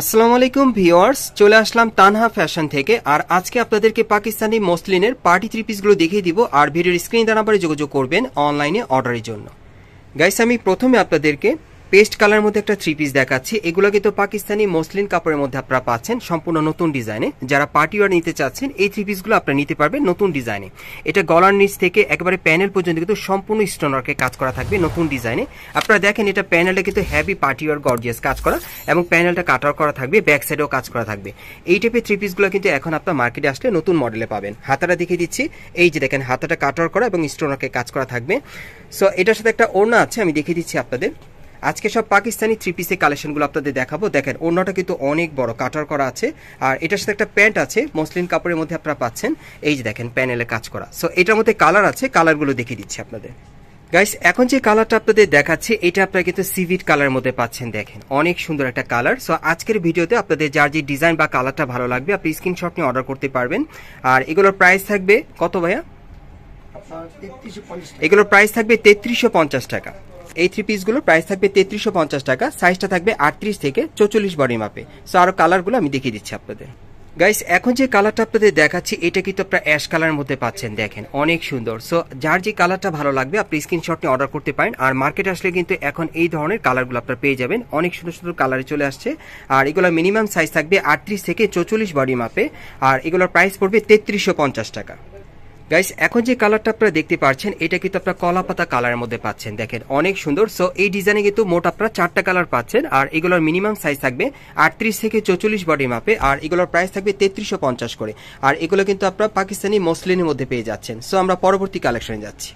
আসসালামু আলাইকুম ভিওয়ার্স চলে আসলাম তানহা ফ্যাশন থেকে আর আজকে আপনাদেরকে পাকিস্তানি মসলিনের পার্টি থ্রি পিসগুলো দেখিয়ে দিব আর ভিডিওর স্ক্রিন নাম্বারে যোগাযোগ করবেন অনলাইনে অর্ডারের জন্য গাইস আমি প্রথমে আপনাদেরকে পেস্ট কালার মধ্যে একটা থ্রি পিস দেখাচ্ছি এগুলো কিন্তু পাকিস্তানি মসলিন কাপড়ের মধ্যে আপনারা পাচ্ছেন সম্পূর্ণ নতুন ডিজাইনে যারা পার্টি ওয়ার নিতে চাচ্ছেন এই থ্রি পিসগুলো আপনারা নিতে পারবেন নতুন ডিজাইনে এটা গলার নিচ থেকে একেবারে প্যানেল পর্যন্ত কিন্তু সম্পূর্ণ স্টোনারকে কাজ করা থাকবে নতুন ডিজাইনে আপনারা দেখেন এটা প্যানেলটা কিন্তু হ্যাভি পার্টি ওয়ার গর্জিয়াস কাজ করা এবং প্যানেলটা কাটার করা থাকবে ব্যাক সাইডেও কাজ করা থাকবে এই টাইপের থ্রি পিসগুলো কিন্তু এখন আপনার মার্কেটে আসলে নতুন মডেলে পাবেন হাতাটা দেখিয়ে দিচ্ছি এই যে দেখেন হাতাটা কাটার করা এবং স্টোনারকে কাজ করা থাকবে সো এটার সাথে একটা ওড়না আছে আমি দেখিয়ে দিচ্ছি আপনাদের আজকে সব পাকিস্তানি থ্রি পিসের কালেকশনগুলো আপনাদের দেখাবো দেখেন অন্যটা কিন্তু অনেক বড় কাটার করা আছে আর এটার সাথে একটা প্যান্ট আছে মসলিন কাপড়ের মধ্যে আপনারা পাচ্ছেন এই যে দেখেন প্যানেলে কাজ করা সো এটার মধ্যে কালার আছে কালারগুলো দেখিয়ে দিচ্ছি আপনাদের গাইস এখন যে কালারটা আপনাদের দেখাচ্ছি এটা আপনারা কিন্তু সিভিট কালার মধ্যে পাচ্ছেন দেখেন অনেক সুন্দর একটা কালার সো আজকের ভিডিওতে আপনাদের যার যে ডিজাইন বা কালারটা ভালো লাগবে আপনি স্ক্রিনশট নিয়ে অর্ডার করতে পারবেন আর এগুলোর প্রাইস থাকবে কত ভাইয়া আচ্ছা, এগুলোর প্রাইস থাকবে তেত্রিশশো টাকা এই থ্রি পিসগুলো প্রাইস থাকবে তেত্রিশশো পঞ্চাশ টাকা সাইজটা থাকবে আটত্রিশ থেকে চৌচল্লিশ বডি মাপে সো আরও কালারগুলো আমি দেখিয়ে দিচ্ছি আপনাদের গাইস এখন যে কালারটা আপনাদের দেখাচ্ছি এটা কিন্তু আপনার অ্যাশ কালারের মধ্যে পাচ্ছেন দেখেন অনেক সুন্দর সো যার যে কালারটা ভালো লাগবে আপনি স্ক্রিনশট নিয়ে অর্ডার করতে পারেন আর মার্কেট আসলে কিন্তু এখন এই ধরনের কালারগুলো আপনার পেয়ে যাবেন অনেক সুন্দর সুন্দর কালারে চলে আসছে আর এগুলো মিনিমাম সাইজ থাকবে আটত্রিশ থেকে চৌচল্লিশ বডি মাপে আর এগুলোর প্রাইস পড়বে তেত্রিশশো পঞ্চাশ টাকা গাইস এখন যে কালারটা আপনারা দেখতে পাচ্ছেন এটা কিন্তু আপনারা কলা পাতা কালারের মধ্যে পাচ্ছেন দেখেন অনেক সুন্দর সো এই ডিজাইনে কিন্তু মোট আপনারা চারটা কালার পাচ্ছেন আর এগুলোর মিনিমাম সাইজ থাকবে আটত্রিশ থেকে চৌচল্লিশ বডি মাপে আর এগুলোর প্রাইস থাকবে তেত্রিশশো পঞ্চাশ করে আর এগুলো কিন্তু আপনারা পাকিস্তানি মসলিনের মধ্যে পেয়ে যাচ্ছেন সো আমরা পরবর্তী কালেকশনে যাচ্ছি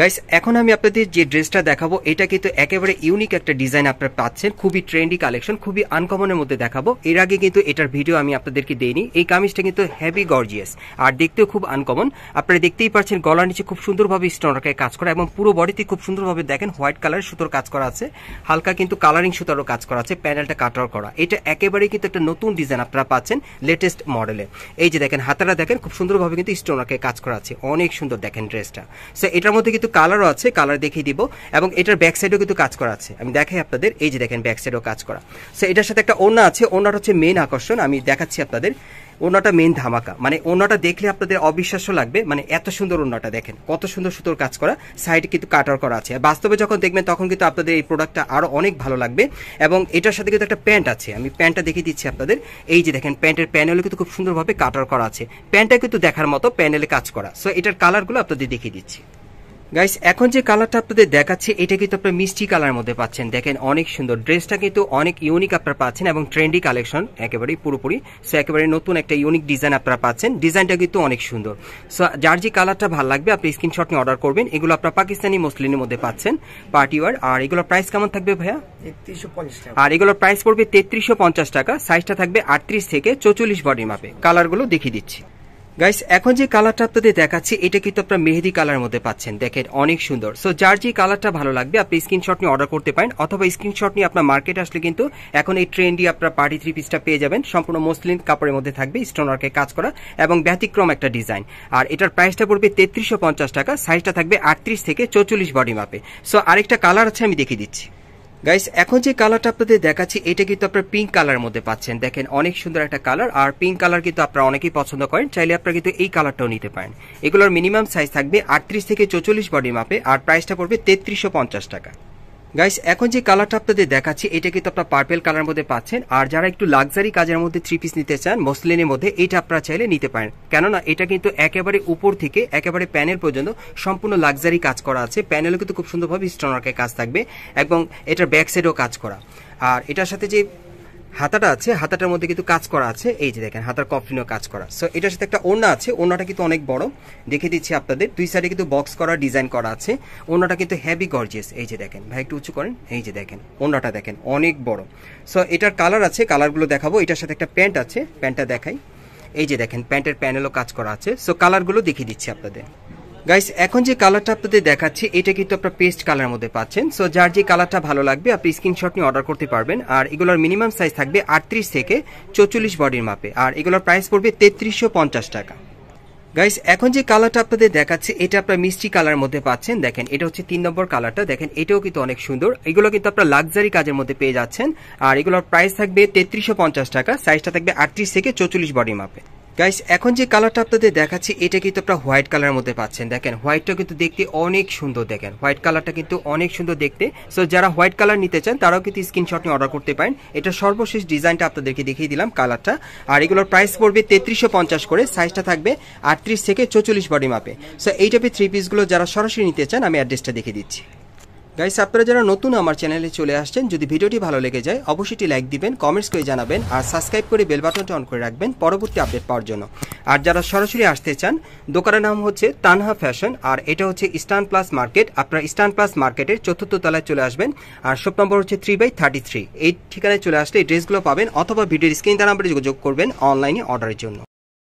গাইস এখন আমি আপনাদের যে ড্রেসটা দেখাবো এটা কিন্তু একেবারে ইউনিক একটা ডিজাইন আপনারা পাচ্ছেন খুবই ট্রেন্ডি কালেকশন খুবই আনকমনের মধ্যে দেখাবো এর আগে কিন্তু এটার ভিডিও আমি আপনাদেরকে দেইনি এই কামিজটা কিন্তু হেভি গর্জিয়াস আর দেখতেও খুব আনকমন আপনারা দেখতেই পাচ্ছেন গলার নিচে খুব সুন্দরভাবে স্টোনটাকে কাজ করা এবং পুরো বডিতে খুব সুন্দরভাবে দেখেন হোয়াইট কালারের সুতোর কাজ করা আছে হালকা কিন্তু কালারিং সুতারও কাজ করা আছে প্যানেলটা কাটার করা এটা একেবারেই কিন্তু একটা নতুন ডিজাইন আপনারা পাচ্ছেন লেটেস্ট মডেলে এই যে দেখেন হাতারা দেখেন খুব সুন্দরভাবে কিন্তু স্টোনাকে কাজ করা আছে অনেক সুন্দর দেখেন ড্রেসটা সো এটার মধ্যে কিন্তু কালারও আছে কালার দেখিয়ে দিব এবং এটার ব্যাক সাইডেও কিন্তু কাজ করা আছে আমি দেখাই আপনাদের এই যে দেখেন ব্যাক সাইডেও কাজ করা সো এটার সাথে একটা ওনা আছে ওনাটা হচ্ছে মেন আকর্ষণ আমি দেখাচ্ছি আপনাদের ওনাটা মেন ধামাকা মানে ওনাটা দেখলে আপনাদের অবিশ্বাস্য লাগবে মানে এত সুন্দর ওনাটা দেখেন কত সুন্দর সুন্দর কাজ করা সাইডে কিন্তু কাটার করা আছে বাস্তবে যখন দেখবেন তখন কিন্তু আপনাদের এই প্রোডাক্টটা আরও অনেক ভালো লাগবে এবং এটার সাথে কিন্তু একটা প্যান্ট আছে আমি প্যান্টটা দেখিয়ে দিচ্ছি আপনাদের এই যে দেখেন প্যান্টের প্যানেলে কিন্তু খুব সুন্দরভাবে কাটার করা আছে প্যান্টটা কিন্তু দেখার মতো প্যানেলে কাজ করা সো এটার কালারগুলো আপনাদের দেখিয়ে দিচ্ছি গাইস এখন যে কালারটা আপনাদের দেখাচ্ছি এটা কিন্তু আপনার মিষ্টি কালার মধ্যে পাচ্ছেন দেখেন অনেক সুন্দর ড্রেসটা কিন্তু অনেক ইউনিক আপনারা পাচ্ছেন এবং ট্রেন্ডি কালেকশন একেবারেই পুরোপুরি সো একেবারে নতুন একটা ইউনিক ডিজাইন আপনারা পাচ্ছেন ডিজাইনটা কিন্তু অনেক সুন্দর সো যার যে কালারটা ভালো লাগবে আপনি স্ক্রিনশট নিয়ে অর্ডার করবেন এগুলো আপনার পাকিস্তানি মুসলিমের মধ্যে পাচ্ছেন পার্টিওয়ার আর এগুলোর প্রাইস কেমন থাকবে ভাইয়া আর এগুলোর প্রাইস পড়বে তেত্রিশশো টাকা সাইজটা থাকবে আটত্রিশ থেকে চৌচল্লিশ বডির মাপে কালারগুলো দেখিয়ে দিচ্ছি গাইস এখন যে কালারটা আপনাদের দেখাচ্ছি এটা কিন্তু আপনারা মেহেদি কালার মধ্যে পাচ্ছেন দেখেন অনেক সুন্দর সো যার যে কালারটা ভালো লাগবে আপনি স্ক্রিনশট নিয়ে অর্ডার করতে পারেন অথবা স্ক্রিনশট নিয়ে আপনার মার্কেট আসলে কিন্তু এখন এই ট্রেন্ডি আপনার পার্টি থ্রি পিসটা পেয়ে যাবেন সম্পূর্ণ মসলিন কাপড়ের মধ্যে থাকবে স্টোনারকে কাজ করা এবং ব্যতিক্রম একটা ডিজাইন আর এটার প্রাইসটা পড়বে তেত্রিশশো টাকা সাইজটা থাকবে আটত্রিশ থেকে চৌচল্লিশ বডি মাপে সো আরেকটা কালার আছে আমি দেখিয়ে দিচ্ছি গাইস এখন যে কালারটা আপনাদের দেখাচ্ছি এটা কিন্তু আপনার পিঙ্ক কালার মধ্যে পাচ্ছেন দেখেন অনেক সুন্দর একটা কালার আর পিঙ্ক কালার কিন্তু আপনারা অনেকেই পছন্দ করেন চাইলে আপনারা কিন্তু এই কালারটাও নিতে পারেন এগুলোর মিনিমাম সাইজ থাকবে আটত্রিশ থেকে চৌচল্লিশ বডি মাপে আর প্রাইসটা পড়বে তেত্রিশশো টাকা গাইস এখন যে কালারটা আপনাদের দেখাচ্ছি এটা কিন্তু আপনার পার্পেল কালার মধ্যে পাচ্ছেন আর যারা একটু লাক্সারি কাজের মধ্যে থ্রি পিস নিতে চান মসলিনের মধ্যে এটা আপনারা চাইলে নিতে পারেন কেননা এটা কিন্তু একেবারে উপর থেকে একেবারে প্যানেল পর্যন্ত সম্পূর্ণ লাক্সারি কাজ করা আছে প্যানেলও কিন্তু খুব সুন্দরভাবে স্টোনার্কের কাজ থাকবে এবং এটার ব্যাক সাইডেও কাজ করা আর এটার সাথে যে হাতাটা আছে হাতাটার মধ্যে কিন্তু কাজ করা আছে এই যে দেখেন হাতার কফিনও কাজ করা সো এটার সাথে একটা ওড়না আছে ওড়নাটা কিন্তু অনেক বড় দেখে দিচ্ছি আপনাদের দুই সাইডে কিন্তু বক্স করা ডিজাইন করা আছে ওড়নাটা কিন্তু হেভি গর্জিয়াস এই যে দেখেন ভাই একটু উঁচু করেন এই যে দেখেন ওড়নাটা দেখেন অনেক বড় সো এটার কালার আছে কালারগুলো দেখাবো এটার সাথে একটা প্যান্ট আছে প্যান্টটা দেখাই এই যে দেখেন প্যান্টের প্যানেলও কাজ করা আছে সো কালারগুলো দেখিয়ে দিচ্ছি আপনাদের গাইস এখন যে কালারটা আপনাদের দেখাচ্ছি এটা কিন্তু আপনার পেস্ট কালার মধ্যে পাচ্ছেন সো যার যে কালারটা ভালো লাগবে আপনি স্ক্রিনশট নিয়ে অর্ডার করতে পারবেন আর এগুলোর মিনিমাম সাইজ থাকবে আটত্রিশ থেকে চৌচল্লিশ বডির মাপে আর এগুলোর প্রাইস পড়বে তেত্রিশশো টাকা গাইস এখন যে কালারটা আপনাদের দেখাচ্ছে এটা আপনার মিষ্টি কালার মধ্যে পাচ্ছেন দেখেন এটা হচ্ছে তিন নম্বর কালারটা দেখেন এটাও কিন্তু অনেক সুন্দর এগুলো কিন্তু আপনার লাক্সারি কাজের মধ্যে পেয়ে যাচ্ছেন আর এগুলোর প্রাইস থাকবে তেত্রিশশো টাকা সাইজটা থাকবে আটত্রিশ থেকে চৌচল্লিশ বডি মাপে গাইস এখন যে কালারটা আপনাদের দেখাচ্ছি এটা কিন্তু আপনারা হোয়াইট কালারের মধ্যে পাচ্ছেন দেখেন হোয়াইটটা কিন্তু দেখতে অনেক সুন্দর দেখেন হোয়াইট কালারটা কিন্তু অনেক সুন্দর দেখতে সো যারা হোয়াইট কালার নিতে চান তারাও কিন্তু স্ক্রিনশট নিয়ে অর্ডার করতে পারেন এটা সর্বশেষ ডিজাইনটা আপনাদেরকে দেখিয়ে দিলাম কালারটা আর এগুলোর প্রাইস পড়বে তেত্রিশশো পঞ্চাশ করে সাইজটা থাকবে আটত্রিশ থেকে চৌচল্লিশ বডি মাপে সো এই টাইপের থ্রি পিসগুলো যারা সরাসরি নিতে চান আমি অ্যাড্রেসটা দেখিয়ে দিচ্ছি গাইস আপনারা যারা নতুন আমার চ্যানেলে চলে আসছেন যদি ভিডিওটি ভালো লেগে যায় অবশ্যই লাইক দিবেন কমেন্টস করে জানাবেন আর সাবস্ক্রাইব করে বেল বাটনটা অন করে রাখবেন পরবর্তী আপডেট পাওয়ার জন্য আর যারা সরাসরি আসতে চান দোকানের নাম হচ্ছে তানহা ফ্যাশন আর এটা হচ্ছে ইস্টার্ন প্লাস মার্কেট আপনারা ইস্টার্ন প্লাস মার্কেটের চতুর্থ তলায় চলে আসবেন আর শপ নম্বর হচ্ছে থ্রি বাই থার্টি থ্রি এই ঠিকানায় চলে আসলে এই ড্রেসগুলো পাবেন অথবা ভিডিওর স্ক্রিন তার নাম্বারে যোগাযোগ করবেন অনলাইনে অর্ডারের জন্য